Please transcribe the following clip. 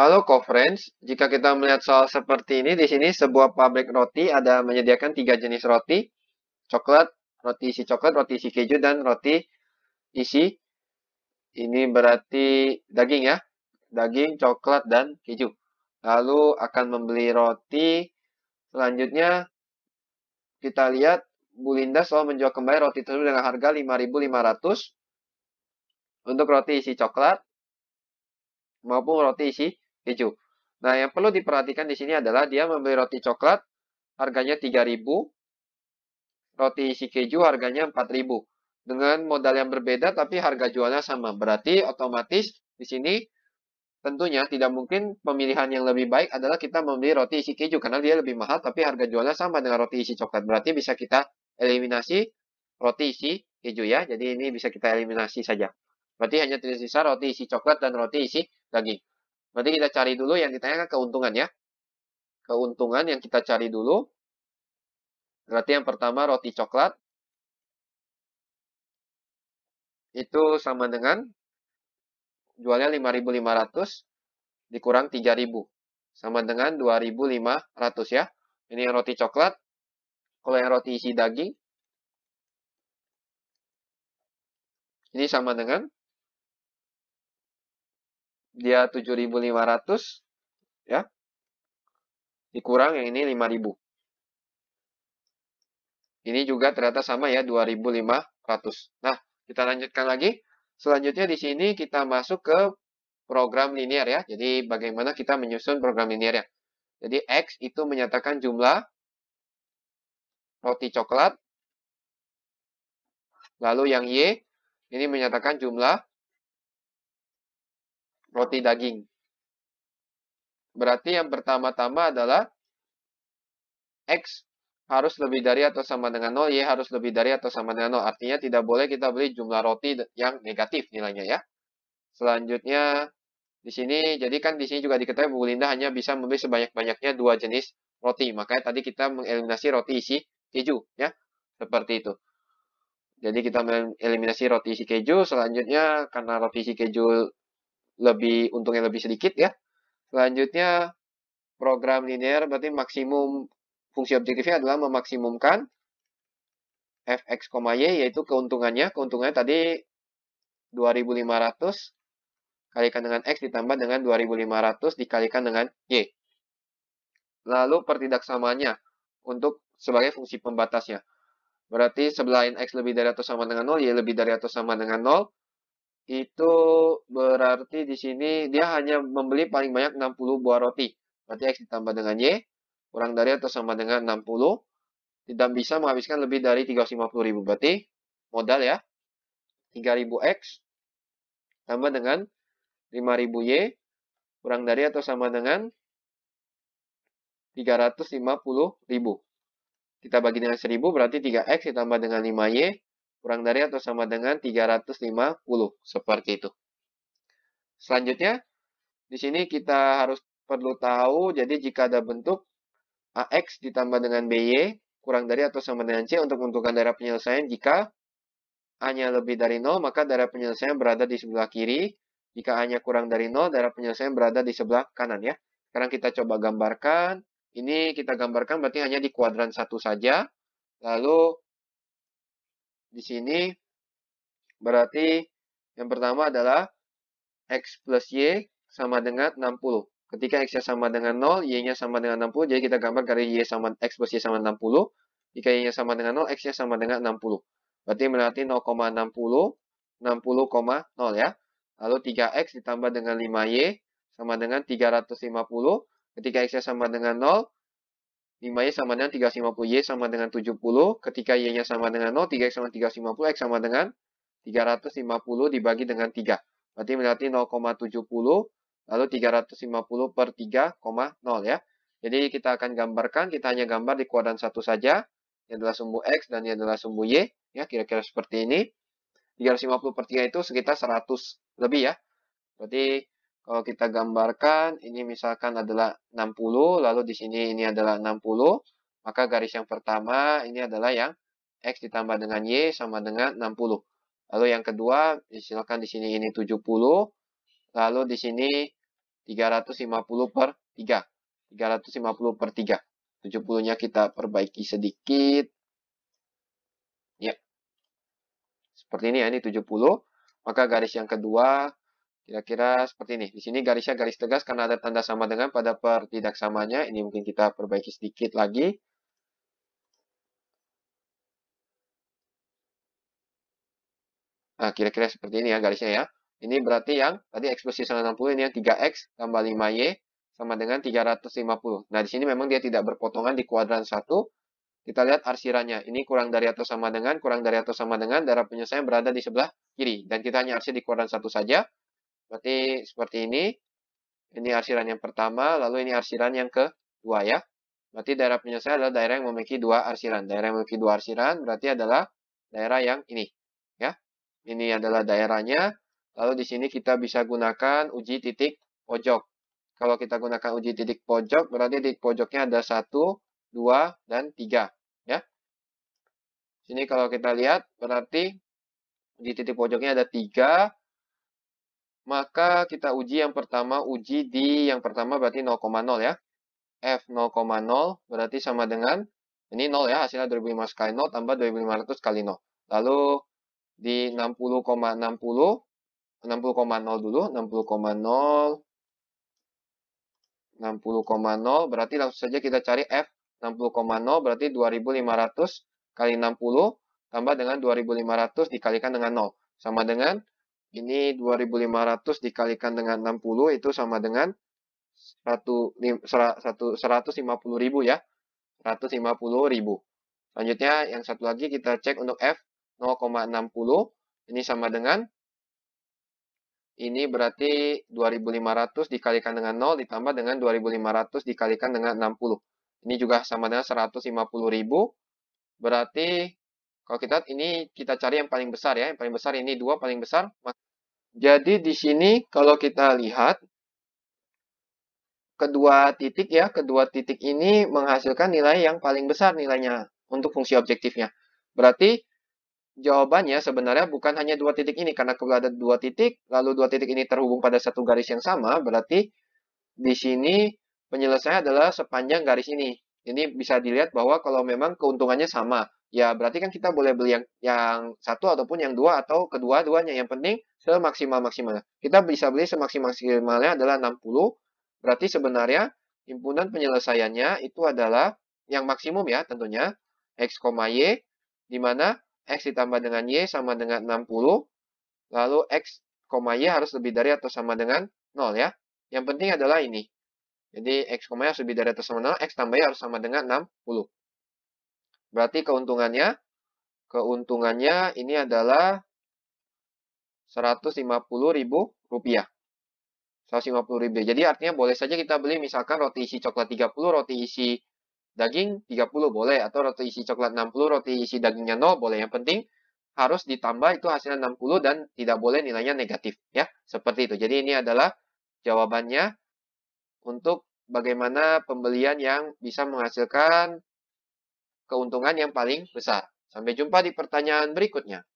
Halo co-friends, jika kita melihat soal seperti ini, di sini sebuah pabrik roti ada menyediakan tiga jenis roti, coklat, roti isi coklat, roti isi keju, dan roti isi, ini berarti daging ya, daging, coklat, dan keju. Lalu akan membeli roti, selanjutnya kita lihat Bu Linda selalu menjual kembali roti tersebut dengan harga 5.500 untuk roti isi coklat maupun roti isi keju. Nah, yang perlu diperhatikan di sini adalah dia membeli roti coklat harganya 3000, roti isi keju harganya 4000. Dengan modal yang berbeda tapi harga jualnya sama. Berarti otomatis di sini tentunya tidak mungkin pemilihan yang lebih baik adalah kita membeli roti isi keju karena dia lebih mahal tapi harga jualnya sama dengan roti isi coklat. Berarti bisa kita eliminasi roti isi keju ya. Jadi ini bisa kita eliminasi saja. Berarti hanya tersisa roti isi coklat dan roti isi daging. Berarti kita cari dulu yang ditanyakan keuntungan ya. Keuntungan yang kita cari dulu. Berarti yang pertama roti coklat. Itu sama dengan jualnya 5.500 dikurang 3.000. Sama dengan 2.500 ya. Ini yang roti coklat. Kalau yang roti isi daging. Ini sama dengan dia 7500 ya. Dikurang yang ini 5000. Ini juga ternyata sama ya 2500. Nah, kita lanjutkan lagi. Selanjutnya di sini kita masuk ke program linear ya. Jadi bagaimana kita menyusun program linear ya. Jadi X itu menyatakan jumlah roti coklat. Lalu yang Y ini menyatakan jumlah roti daging. Berarti yang pertama-tama adalah X harus lebih dari atau sama dengan 0, Y harus lebih dari atau sama dengan 0. Artinya tidak boleh kita beli jumlah roti yang negatif nilainya ya. Selanjutnya di sini, jadi kan di sini juga diketahui Bu Linda hanya bisa membeli sebanyak-banyaknya dua jenis roti. Makanya tadi kita mengeliminasi roti isi keju ya, seperti itu. Jadi kita mengeliminasi roti isi keju. Selanjutnya karena roti isi keju lebih untungnya lebih sedikit ya. Selanjutnya program linear berarti maksimum fungsi objektifnya adalah memaksimumkan fx, y yaitu keuntungannya. Keuntungannya tadi 2500 kalikan dengan x ditambah dengan 2500 dikalikan dengan y. Lalu samanya untuk sebagai fungsi pembatasnya. Berarti sebelah x lebih dari atau sama dengan 0, y lebih dari atau sama dengan 0 itu berarti di sini dia hanya membeli paling banyak 60 buah roti. Berarti X ditambah dengan Y, kurang dari atau sama dengan 60. Tidak bisa menghabiskan lebih dari 350 ribu. Berarti modal ya, 3000 X tambah dengan 5000 Y, kurang dari atau sama dengan 350 ribu. Kita bagi dengan 1000 berarti 3X ditambah dengan 5Y kurang dari atau sama dengan 350 seperti itu. Selanjutnya, di sini kita harus perlu tahu, jadi jika ada bentuk AX ditambah dengan BY, kurang dari atau sama dengan C untuk menentukan daerah penyelesaian, jika A-nya lebih dari 0, maka daerah penyelesaian berada di sebelah kiri. Jika A-nya kurang dari 0, daerah penyelesaian berada di sebelah kanan ya. Sekarang kita coba gambarkan. Ini kita gambarkan berarti hanya di kuadran satu saja. Lalu di sini berarti yang pertama adalah X plus Y sama dengan 60. Ketika X-nya sama dengan 0, Y-nya sama dengan 60. Jadi kita gambar dari Y sama X plus Y sama 60. Jika Y-nya sama dengan 0, X-nya sama dengan 60. Berarti berarti 0,60, 60,0 ya. Lalu 3X ditambah dengan 5Y sama dengan 350. Ketika X-nya sama dengan 0, 5Y sama dengan 350, Y sama dengan 70. Ketika Y-nya sama dengan 0, 3X sama 350, X sama dengan 350 dibagi dengan 3. Berarti berarti 0,70, lalu 350 per 3,0 ya. Jadi kita akan gambarkan, kita hanya gambar di kuadran satu saja. Ini adalah sumbu X dan ini adalah sumbu Y. Ya, kira-kira seperti ini. 350 per 3 itu sekitar 100 lebih ya. Berarti kalau kita gambarkan, ini misalkan adalah 60, lalu di sini ini adalah 60, maka garis yang pertama ini adalah yang X ditambah dengan Y sama dengan 60. Lalu yang kedua, misalkan di sini ini 70, lalu di sini 350 per 3. 350 per 3. 70-nya kita perbaiki sedikit. Ya. Seperti ini ya, ini 70. Maka garis yang kedua Kira-kira seperti ini. Di sini garisnya garis tegas karena ada tanda sama dengan pada samanya. Ini mungkin kita perbaiki sedikit lagi. Nah, kira-kira seperti ini ya garisnya ya. Ini berarti yang tadi ekspresi 160 ini yang 3X tambah 5Y sama dengan 350. Nah, di sini memang dia tidak berpotongan di kuadran 1. Kita lihat arsirannya. Ini kurang dari atau sama dengan, kurang dari atau sama dengan, darah penyelesaian berada di sebelah kiri. Dan kita hanya arsir di kuadran 1 saja. Berarti seperti ini. Ini arsiran yang pertama, lalu ini arsiran yang kedua ya. Berarti daerah penyelesaian adalah daerah yang memiliki dua arsiran. Daerah yang memiliki dua arsiran berarti adalah daerah yang ini. ya. Ini adalah daerahnya. Lalu di sini kita bisa gunakan uji titik pojok. Kalau kita gunakan uji titik pojok, berarti titik pojoknya ada 1, 2, dan 3. Ya. ini sini kalau kita lihat, berarti uji titik pojoknya ada 3, maka kita uji yang pertama, uji di yang pertama berarti 0,0 ya. F 0,0 berarti sama dengan, ini 0 ya, hasilnya 2500 kali 0 tambah 2500 kali 0. Lalu di 60,60, 60,0 ,60, dulu, 60,0, 60,0 berarti langsung saja kita cari F 60,0 berarti 2500 kali 60 tambah dengan 2500 dikalikan dengan 0 sama dengan ini 2500 dikalikan dengan 60 itu sama dengan 150.000 ya. 150.000. Selanjutnya yang satu lagi kita cek untuk F 0,60. Ini sama dengan ini berarti 2500 dikalikan dengan 0 ditambah dengan 2500 dikalikan dengan 60. Ini juga sama dengan 150.000. Berarti kalau kita ini kita cari yang paling besar ya. Yang paling besar ini dua paling besar. Jadi di sini kalau kita lihat kedua titik ya, kedua titik ini menghasilkan nilai yang paling besar nilainya untuk fungsi objektifnya. Berarti jawabannya sebenarnya bukan hanya dua titik ini karena kalau ada dua titik lalu dua titik ini terhubung pada satu garis yang sama berarti di sini penyelesaian adalah sepanjang garis ini ini bisa dilihat bahwa kalau memang keuntungannya sama, ya berarti kan kita boleh beli yang yang satu ataupun yang dua atau kedua-duanya. Yang penting semaksimal-maksimalnya. Kita bisa beli semaksimal-maksimalnya adalah 60. Berarti sebenarnya impunan penyelesaiannya itu adalah yang maksimum ya tentunya. X, Y, di mana X ditambah dengan Y sama dengan 60. Lalu X, Y harus lebih dari atau sama dengan 0 ya. Yang penting adalah ini. Jadi X, harus lebih dari atau sama 0, X tambah Y harus sama dengan 60. Berarti keuntungannya, keuntungannya ini adalah 150 ribu rupiah. 150 ribu. Jadi artinya boleh saja kita beli misalkan roti isi coklat 30, roti isi daging 30 boleh. Atau roti isi coklat 60, roti isi dagingnya 0 boleh. Yang penting harus ditambah itu hasilnya 60 dan tidak boleh nilainya negatif. ya Seperti itu. Jadi ini adalah jawabannya untuk bagaimana pembelian yang bisa menghasilkan keuntungan yang paling besar. Sampai jumpa di pertanyaan berikutnya.